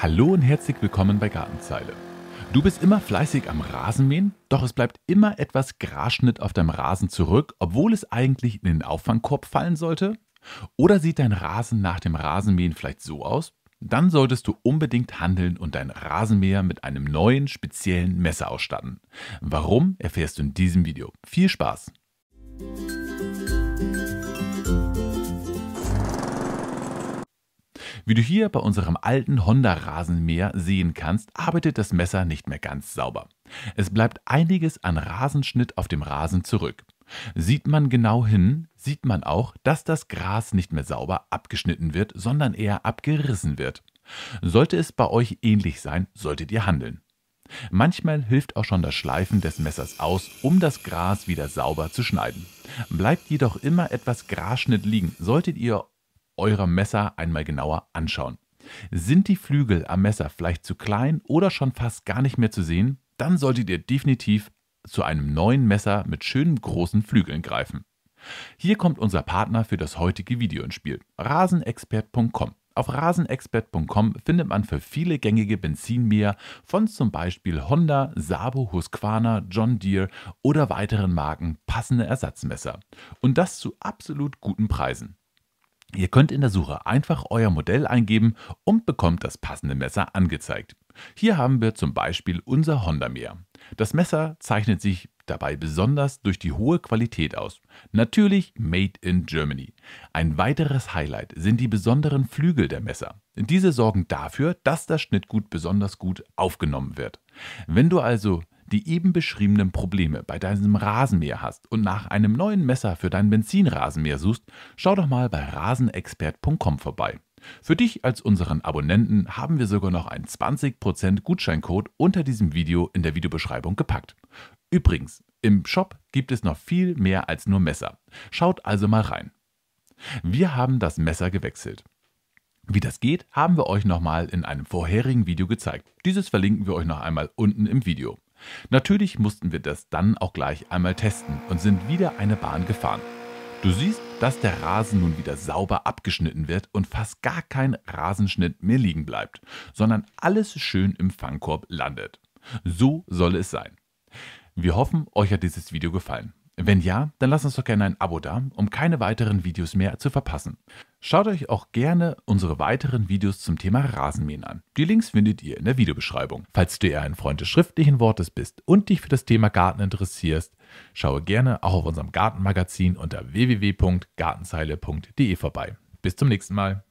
Hallo und herzlich willkommen bei Gartenzeile. Du bist immer fleißig am Rasenmähen, doch es bleibt immer etwas Graschnitt auf deinem Rasen zurück, obwohl es eigentlich in den Auffangkorb fallen sollte? Oder sieht dein Rasen nach dem Rasenmähen vielleicht so aus? Dann solltest du unbedingt handeln und dein Rasenmäher mit einem neuen speziellen Messer ausstatten. Warum erfährst du in diesem Video. Viel Spaß! Wie du hier bei unserem alten Honda-Rasenmäher sehen kannst, arbeitet das Messer nicht mehr ganz sauber. Es bleibt einiges an Rasenschnitt auf dem Rasen zurück. Sieht man genau hin, sieht man auch, dass das Gras nicht mehr sauber abgeschnitten wird, sondern eher abgerissen wird. Sollte es bei euch ähnlich sein, solltet ihr handeln. Manchmal hilft auch schon das Schleifen des Messers aus, um das Gras wieder sauber zu schneiden. Bleibt jedoch immer etwas Grasschnitt liegen, solltet ihr eurer Messer einmal genauer anschauen. Sind die Flügel am Messer vielleicht zu klein oder schon fast gar nicht mehr zu sehen, dann solltet ihr definitiv zu einem neuen Messer mit schönen großen Flügeln greifen. Hier kommt unser Partner für das heutige Video ins Spiel, rasenexpert.com. Auf rasenexpert.com findet man für viele gängige Benzinmäher von zum Beispiel Honda, Sabo, Husqvarna, John Deere oder weiteren Marken passende Ersatzmesser. Und das zu absolut guten Preisen. Ihr könnt in der Suche einfach euer Modell eingeben und bekommt das passende Messer angezeigt. Hier haben wir zum Beispiel unser Honda-Meer. Das Messer zeichnet sich dabei besonders durch die hohe Qualität aus. Natürlich Made in Germany. Ein weiteres Highlight sind die besonderen Flügel der Messer. Diese sorgen dafür, dass das Schnittgut besonders gut aufgenommen wird. Wenn du also die eben beschriebenen Probleme bei deinem Rasenmäher hast und nach einem neuen Messer für dein Benzinrasenmäher suchst, schau doch mal bei rasenexpert.com vorbei. Für dich als unseren Abonnenten haben wir sogar noch einen 20% Gutscheincode unter diesem Video in der Videobeschreibung gepackt. Übrigens, im Shop gibt es noch viel mehr als nur Messer. Schaut also mal rein. Wir haben das Messer gewechselt. Wie das geht, haben wir euch nochmal in einem vorherigen Video gezeigt. Dieses verlinken wir euch noch einmal unten im Video. Natürlich mussten wir das dann auch gleich einmal testen und sind wieder eine Bahn gefahren. Du siehst, dass der Rasen nun wieder sauber abgeschnitten wird und fast gar kein Rasenschnitt mehr liegen bleibt, sondern alles schön im Fangkorb landet. So soll es sein. Wir hoffen, euch hat dieses Video gefallen. Wenn ja, dann lasst uns doch gerne ein Abo da, um keine weiteren Videos mehr zu verpassen. Schaut euch auch gerne unsere weiteren Videos zum Thema Rasenmähen an. Die Links findet ihr in der Videobeschreibung. Falls du eher ein Freund des schriftlichen Wortes bist und dich für das Thema Garten interessierst, schaue gerne auch auf unserem Gartenmagazin unter www.gartenzeile.de vorbei. Bis zum nächsten Mal.